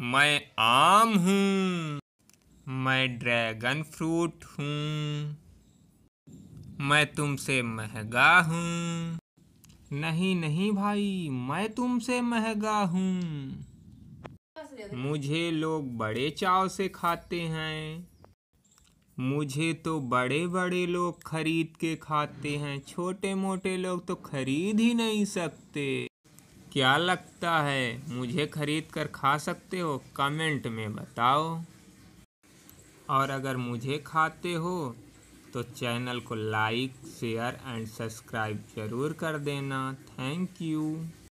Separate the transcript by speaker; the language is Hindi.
Speaker 1: मैं आम हूँ मैं ड्रैगन फ्रूट हूँ मैं तुमसे महंगा हूँ नहीं नहीं भाई मैं तुमसे महंगा हूँ मुझे लोग बड़े चाव से खाते हैं मुझे तो बड़े बड़े लोग खरीद के खाते हैं छोटे मोटे लोग तो खरीद ही नहीं सकते क्या लगता है मुझे खरीद कर खा सकते हो कमेंट में बताओ और अगर मुझे खाते हो तो चैनल को लाइक शेयर एंड सब्सक्राइब ज़रूर कर देना थैंक यू